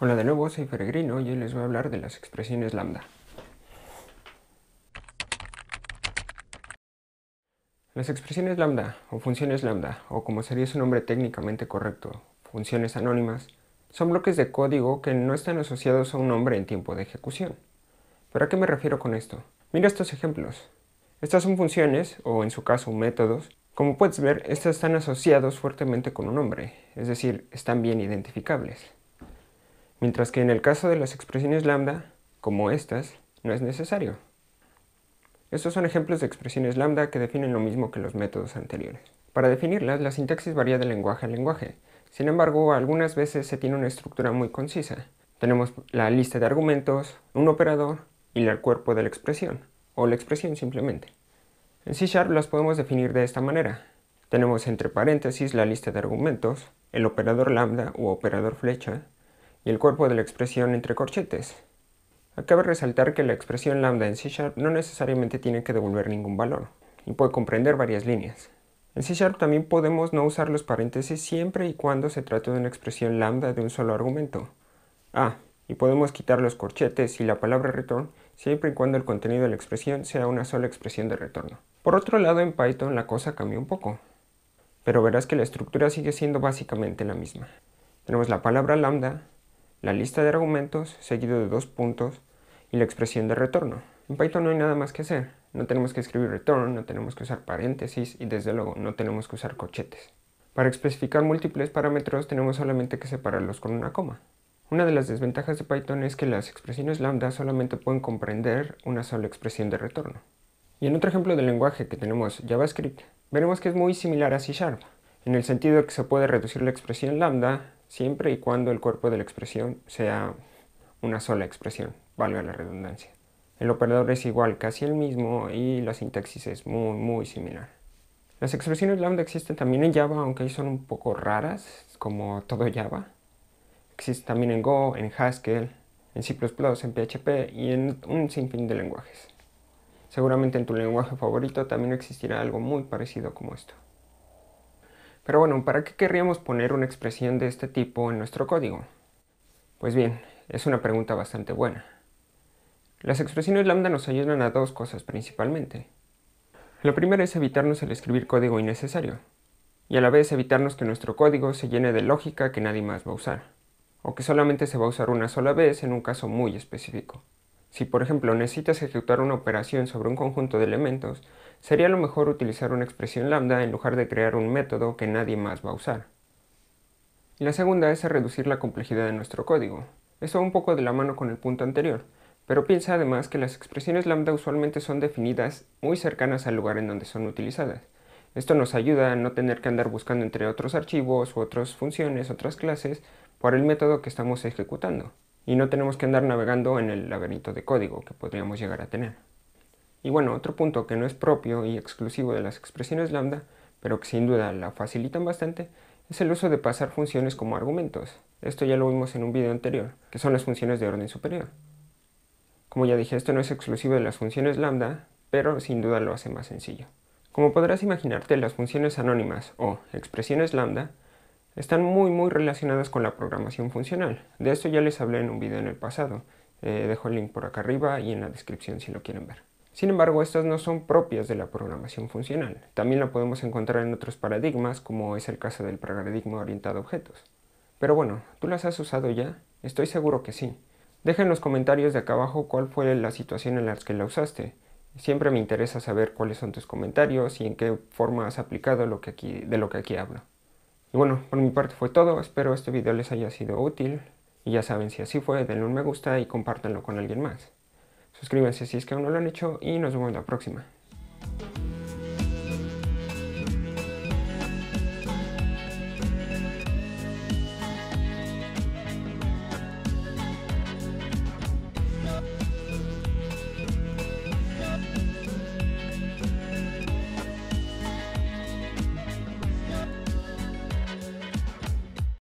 Hola de nuevo, soy Peregrino y hoy les voy a hablar de las expresiones lambda. Las expresiones lambda o funciones lambda, o como sería su nombre técnicamente correcto, funciones anónimas, son bloques de código que no están asociados a un nombre en tiempo de ejecución. ¿Pero a qué me refiero con esto? Mira estos ejemplos. Estas son funciones, o en su caso métodos, como puedes ver, estas están asociados fuertemente con un nombre, es decir, están bien identificables mientras que en el caso de las expresiones lambda, como estas, no es necesario. Estos son ejemplos de expresiones lambda que definen lo mismo que los métodos anteriores. Para definirlas, la sintaxis varía de lenguaje a lenguaje. Sin embargo, algunas veces se tiene una estructura muy concisa. Tenemos la lista de argumentos, un operador y el cuerpo de la expresión, o la expresión simplemente. En C Sharp las podemos definir de esta manera. Tenemos entre paréntesis la lista de argumentos, el operador lambda u operador flecha, y el cuerpo de la expresión entre corchetes. Acabe resaltar que la expresión lambda en C Sharp no necesariamente tiene que devolver ningún valor, y puede comprender varias líneas. En C Sharp también podemos no usar los paréntesis siempre y cuando se trate de una expresión lambda de un solo argumento. Ah, y podemos quitar los corchetes y la palabra return siempre y cuando el contenido de la expresión sea una sola expresión de retorno. Por otro lado, en Python la cosa cambia un poco, pero verás que la estructura sigue siendo básicamente la misma. Tenemos la palabra lambda, la lista de argumentos seguido de dos puntos y la expresión de retorno. En Python no hay nada más que hacer. No tenemos que escribir return, no tenemos que usar paréntesis y desde luego no tenemos que usar cochetes. Para especificar múltiples parámetros tenemos solamente que separarlos con una coma. Una de las desventajas de Python es que las expresiones lambda solamente pueden comprender una sola expresión de retorno. Y en otro ejemplo del lenguaje que tenemos JavaScript, veremos que es muy similar a C Sharp, en el sentido de que se puede reducir la expresión lambda siempre y cuando el cuerpo de la expresión sea una sola expresión, valga la redundancia. El operador es igual, casi el mismo, y la sintaxis es muy, muy similar. Las expresiones lambda existen también en Java, aunque ahí son un poco raras, como todo Java. Existen también en Go, en Haskell, en C++, en PHP y en un sinfín de lenguajes. Seguramente en tu lenguaje favorito también existirá algo muy parecido como esto. Pero bueno, ¿para qué querríamos poner una expresión de este tipo en nuestro código? Pues bien, es una pregunta bastante buena. Las expresiones lambda nos ayudan a dos cosas principalmente. Lo primero es evitarnos el escribir código innecesario, y a la vez evitarnos que nuestro código se llene de lógica que nadie más va a usar, o que solamente se va a usar una sola vez en un caso muy específico. Si por ejemplo necesitas ejecutar una operación sobre un conjunto de elementos, sería lo mejor utilizar una expresión lambda en lugar de crear un método que nadie más va a usar. Y la segunda es reducir la complejidad de nuestro código. Eso un poco de la mano con el punto anterior, pero piensa además que las expresiones lambda usualmente son definidas muy cercanas al lugar en donde son utilizadas. Esto nos ayuda a no tener que andar buscando entre otros archivos u otras funciones, otras clases, por el método que estamos ejecutando y no tenemos que andar navegando en el laberinto de código que podríamos llegar a tener. Y bueno, otro punto que no es propio y exclusivo de las expresiones lambda, pero que sin duda la facilitan bastante, es el uso de pasar funciones como argumentos. Esto ya lo vimos en un video anterior, que son las funciones de orden superior. Como ya dije, esto no es exclusivo de las funciones lambda, pero sin duda lo hace más sencillo. Como podrás imaginarte, las funciones anónimas o expresiones lambda están muy muy relacionadas con la programación funcional. De esto ya les hablé en un video en el pasado. Eh, dejo el link por acá arriba y en la descripción si lo quieren ver. Sin embargo, estas no son propias de la programación funcional. También la podemos encontrar en otros paradigmas, como es el caso del paradigma orientado a objetos. Pero bueno, ¿tú las has usado ya? Estoy seguro que sí. Deja en los comentarios de acá abajo cuál fue la situación en la que la usaste. Siempre me interesa saber cuáles son tus comentarios y en qué forma has aplicado lo que aquí, de lo que aquí hablo. Y bueno, por mi parte fue todo, espero este video les haya sido útil. Y ya saben, si así fue, denle un me gusta y compártanlo con alguien más. Suscríbanse si es que aún no lo han hecho y nos vemos la próxima.